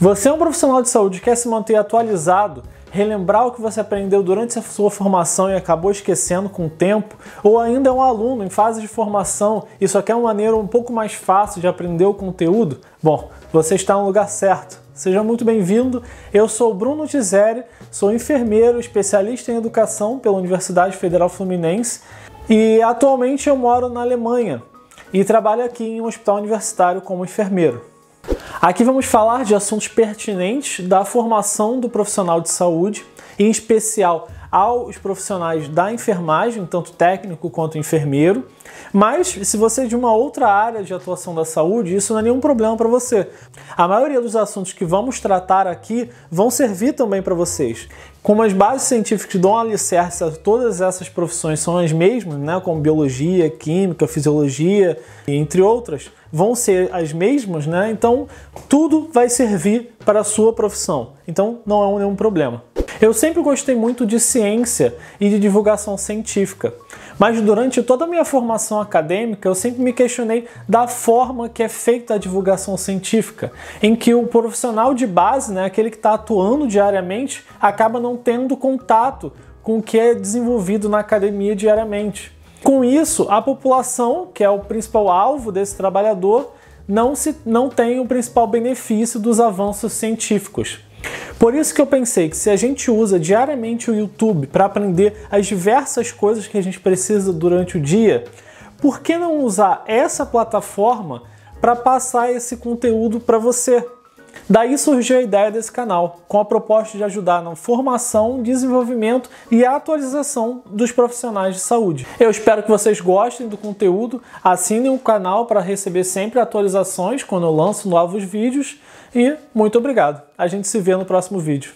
Você é um profissional de saúde que quer se manter atualizado, relembrar o que você aprendeu durante a sua formação e acabou esquecendo com o tempo, ou ainda é um aluno em fase de formação e só quer uma maneira um pouco mais fácil de aprender o conteúdo? Bom, você está no lugar certo. Seja muito bem-vindo. Eu sou Bruno Tizeri, sou enfermeiro, especialista em educação pela Universidade Federal Fluminense e atualmente eu moro na Alemanha e trabalho aqui em um hospital universitário como enfermeiro. Aqui vamos falar de assuntos pertinentes da formação do profissional de saúde, em especial aos profissionais da enfermagem, tanto técnico quanto enfermeiro, mas se você é de uma outra área de atuação da saúde, isso não é nenhum problema para você. A maioria dos assuntos que vamos tratar aqui vão servir também para vocês. Como as bases científicas que dão alicerce a todas essas profissões são as mesmas, né, como biologia, química, fisiologia, entre outras, vão ser as mesmas, né? Então, tudo vai servir para a sua profissão. Então, não é nenhum problema. Eu sempre gostei muito de ciência e de divulgação científica, mas durante toda a minha formação acadêmica eu sempre me questionei da forma que é feita a divulgação científica, em que o profissional de base, né, aquele que está atuando diariamente, acaba não tendo contato com o que é desenvolvido na academia diariamente. Com isso, a população, que é o principal alvo desse trabalhador, não, se, não tem o principal benefício dos avanços científicos. Por isso que eu pensei que se a gente usa diariamente o YouTube para aprender as diversas coisas que a gente precisa durante o dia, por que não usar essa plataforma para passar esse conteúdo para você? Daí surgiu a ideia desse canal, com a proposta de ajudar na formação, desenvolvimento e atualização dos profissionais de saúde. Eu espero que vocês gostem do conteúdo, assinem o canal para receber sempre atualizações quando eu lanço novos vídeos e muito obrigado. A gente se vê no próximo vídeo.